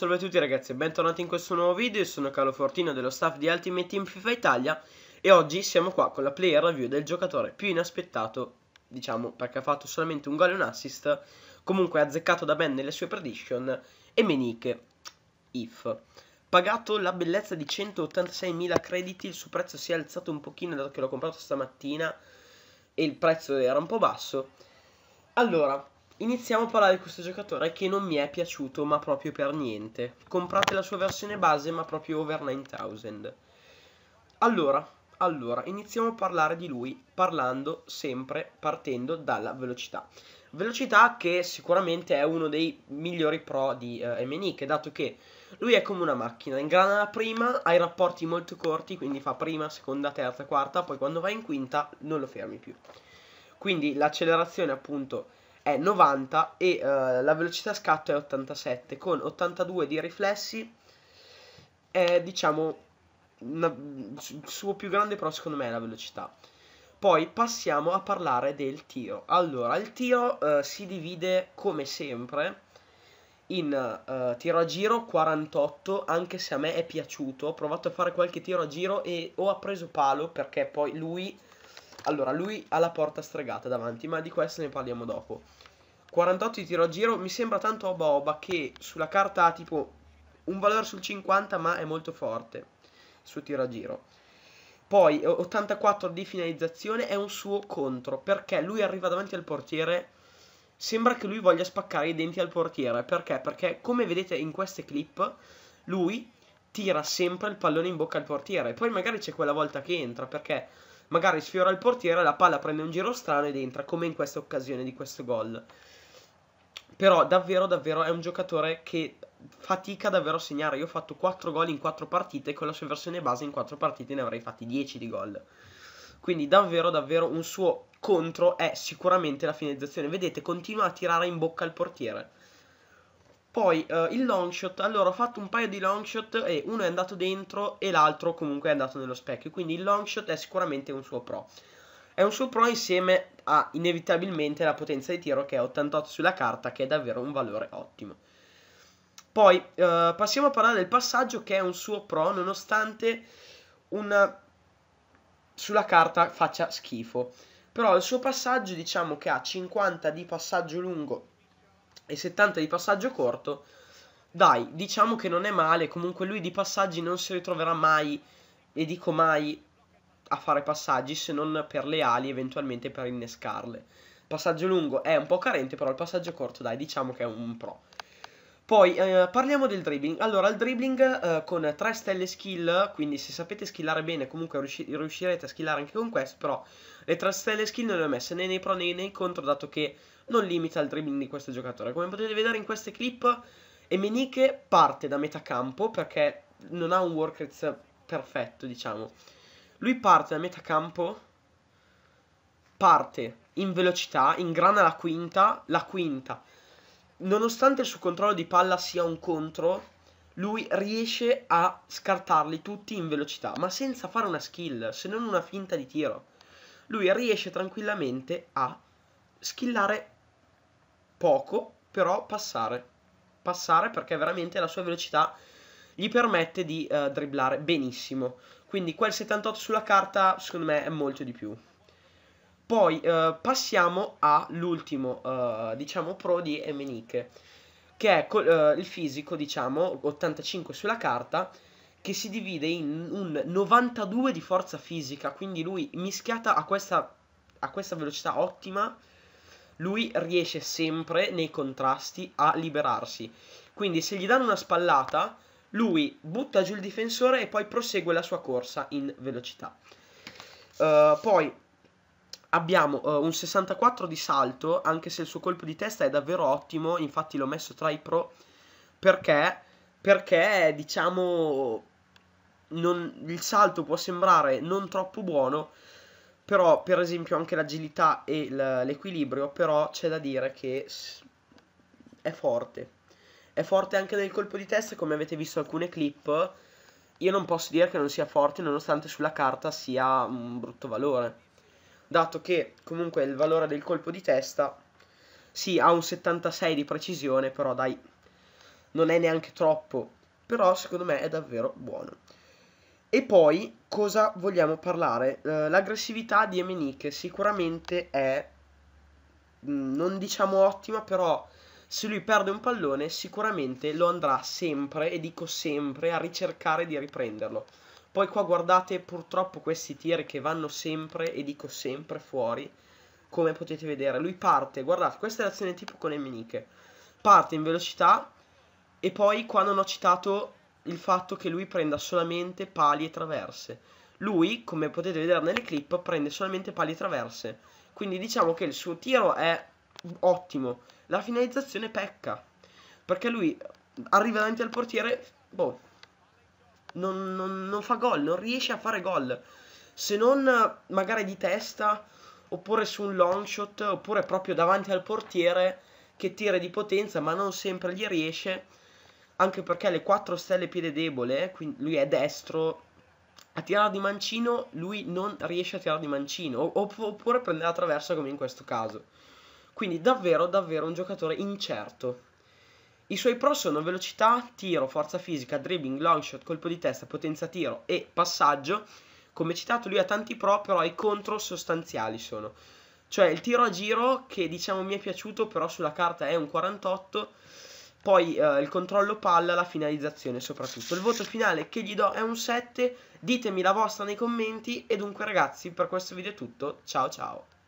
salve a tutti ragazzi e bentornati in questo nuovo video, io sono Carlo Fortino dello staff di Ultimate Team FIFA Italia e oggi siamo qua con la player review del giocatore più inaspettato, diciamo perché ha fatto solamente un gol e un assist, comunque azzeccato da Ben nelle sue prediction, e Meniche, if. Pagato la bellezza di 186.000 crediti, il suo prezzo si è alzato un pochino dato che l'ho comprato stamattina e il prezzo era un po' basso. Allora, Iniziamo a parlare di questo giocatore che non mi è piaciuto ma proprio per niente. Comprate la sua versione base ma proprio over 9000. Allora, allora, iniziamo a parlare di lui parlando sempre partendo dalla velocità. Velocità che sicuramente è uno dei migliori pro di eh, MNIC, dato che lui è come una macchina, ingrana la prima, ha i rapporti molto corti, quindi fa prima, seconda, terza, quarta, poi quando va in quinta non lo fermi più. Quindi l'accelerazione appunto è 90 e uh, la velocità scatto è 87 con 82 di riflessi è diciamo una, il suo più grande però secondo me è la velocità poi passiamo a parlare del tiro allora il tiro uh, si divide come sempre in uh, tiro a giro 48 anche se a me è piaciuto ho provato a fare qualche tiro a giro e ho appreso palo perché poi lui allora, lui ha la porta stregata davanti, ma di questo ne parliamo dopo. 48 di tiro a giro, mi sembra tanto oba oba che sulla carta ha tipo un valore sul 50, ma è molto forte su tiro a giro. Poi 84 di finalizzazione è un suo contro, perché lui arriva davanti al portiere sembra che lui voglia spaccare i denti al portiere. Perché? Perché, come vedete in queste clip, lui tira sempre il pallone in bocca al portiere. Poi magari c'è quella volta che entra, perché magari sfiora il portiere, la palla prende un giro strano ed entra, come in questa occasione di questo gol. Però davvero, davvero è un giocatore che fatica davvero a segnare. Io ho fatto 4 gol in 4 partite, e con la sua versione base in 4 partite ne avrei fatti 10 di gol. Quindi davvero, davvero un suo contro è sicuramente la finalizzazione. Vedete, continua a tirare in bocca al portiere poi eh, il long shot, allora ho fatto un paio di long shot e uno è andato dentro e l'altro comunque è andato nello specchio, quindi il long shot è sicuramente un suo pro. È un suo pro insieme a inevitabilmente la potenza di tiro che è 88 sulla carta, che è davvero un valore ottimo. Poi eh, passiamo a parlare del passaggio che è un suo pro nonostante una... sulla carta faccia schifo. Però il suo passaggio diciamo che ha 50 di passaggio lungo e 70 di passaggio corto, dai, diciamo che non è male, comunque lui di passaggi non si ritroverà mai, e dico mai, a fare passaggi se non per le ali eventualmente per innescarle. Il passaggio lungo è un po' carente, però il passaggio corto dai, diciamo che è un pro. Poi eh, parliamo del dribbling. Allora, il dribbling eh, con 3 stelle skill, quindi se sapete skillare bene comunque riusci riuscirete a skillare anche con questo, però le 3 stelle skill non le ho messe né nei pro né nei contro, dato che non limita il dribbling di questo giocatore. Come potete vedere in queste clip, Emenike parte da metà campo perché non ha un work rate perfetto, diciamo. Lui parte da metà campo, parte in velocità, ingrana la quinta, la quinta nonostante il suo controllo di palla sia un contro, lui riesce a scartarli tutti in velocità, ma senza fare una skill, se non una finta di tiro. Lui riesce tranquillamente a skillare poco, però passare. Passare perché veramente la sua velocità gli permette di eh, dribblare benissimo. Quindi quel 78 sulla carta, secondo me, è molto di più. Poi eh, passiamo all'ultimo, eh, diciamo, pro di Emenike, che è col, eh, il fisico, diciamo, 85 sulla carta, che si divide in un 92 di forza fisica, quindi lui mischiata a questa, a questa velocità ottima, lui riesce sempre nei contrasti a liberarsi. Quindi se gli danno una spallata, lui butta giù il difensore e poi prosegue la sua corsa in velocità. Uh, poi Abbiamo uh, un 64 di salto, anche se il suo colpo di testa è davvero ottimo, infatti l'ho messo tra i pro perché perché diciamo non, il salto può sembrare non troppo buono, però per esempio anche l'agilità e l'equilibrio, però c'è da dire che è forte. È forte anche nel colpo di testa, come avete visto alcune clip. Io non posso dire che non sia forte, nonostante sulla carta sia un brutto valore dato che comunque il valore del colpo di testa sì, ha un 76 di precisione, però dai, non è neanche troppo, però secondo me è davvero buono. E poi cosa vogliamo parlare? Uh, l'aggressività di Emenike sicuramente è, mm, non diciamo ottima, però se lui perde un pallone sicuramente lo andrà sempre, e dico sempre, a ricercare di riprenderlo poi qua guardate purtroppo questi tir che vanno sempre, e dico sempre, fuori. Come potete vedere, lui parte, guardate, questa è l'azione tipo con le miniche. Parte in velocità e poi qua non ho citato il fatto che lui prenda solamente pali e traverse. Lui, come potete vedere nelle clip, prende solamente pali e traverse. Quindi diciamo che il suo tiro è ottimo. La finalizzazione pecca. Perché lui arriva davanti al portiere, boh, non, non, non fa gol, non riesce a fare gol. Se non eh, magari di testa, oppure su un long shot, oppure proprio davanti al portiere che tira di potenza, ma non sempre gli riesce. Anche perché ha le 4 stelle piede debole, eh, quindi lui è destro, a tirare di mancino lui non riesce a tirare di mancino, oppure prende la traversa come in questo caso. Quindi davvero, davvero un giocatore incerto. I suoi pro sono velocità, tiro, forza fisica, dribbling, long shot, colpo di testa, potenza tiro e passaggio. Come citato lui ha tanti pro, però i contro sostanziali sono. Cioè il tiro a giro che diciamo mi è piaciuto, però sulla carta è un 48. Poi eh, il controllo palla, la finalizzazione soprattutto. Il voto finale che gli do è un 7. Ditemi la vostra nei commenti e dunque ragazzi per questo video è tutto. Ciao ciao.